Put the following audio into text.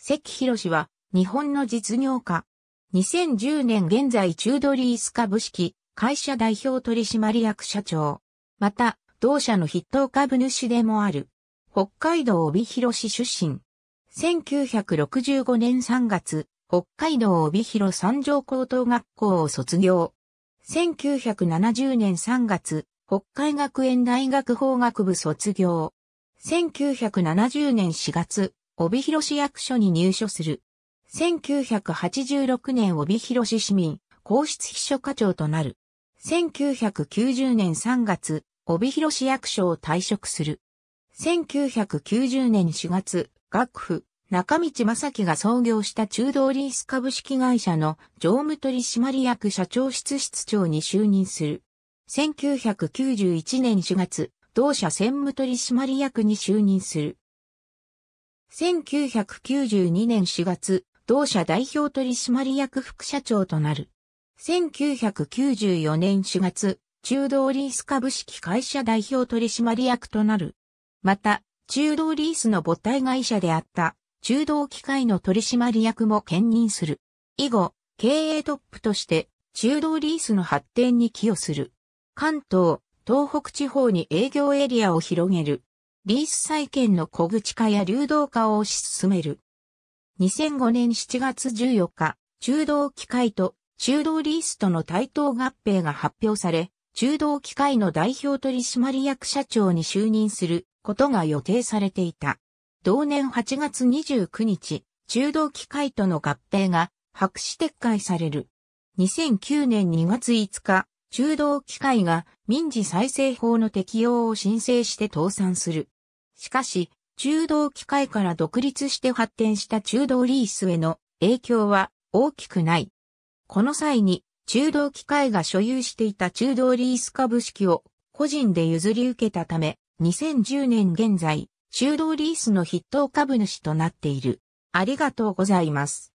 関博は、日本の実業家。2010年現在中ドリース株式会社代表取締役社長。また、同社の筆頭株主でもある。北海道帯広市出身。1965年3月、北海道帯広三条高等学校を卒業。1970年3月、北海学園大学法学部卒業。1970年4月、帯広市役所に入所する。1986年帯広市市民、皇室秘書課長となる。1990年3月、帯広市役所を退職する。1990年4月、学府、中道正樹が創業した中道リース株式会社の常務取締役社長室室長に就任する。1991年4月、同社専務取締役に就任する。1992年4月、同社代表取締役副社長となる。1994年4月、中道リース株式会社代表取締役となる。また、中道リースの母体会社であった中道機械の取締役も兼任する。以後、経営トップとして中道リースの発展に寄与する。関東、東北地方に営業エリアを広げる。リース債権の小口化や流動化を推し進める。2005年7月14日、中道機械と中道リースとの対等合併が発表され、中道機械の代表取締役社長に就任することが予定されていた。同年8月29日、中道機械との合併が白紙撤回される。2009年2月5日、中道機械が民事再生法の適用を申請して倒産する。しかし、中道機械から独立して発展した中道リースへの影響は大きくない。この際に、中道機械が所有していた中道リース株式を個人で譲り受けたため、2010年現在、中道リースの筆頭株主となっている。ありがとうございます。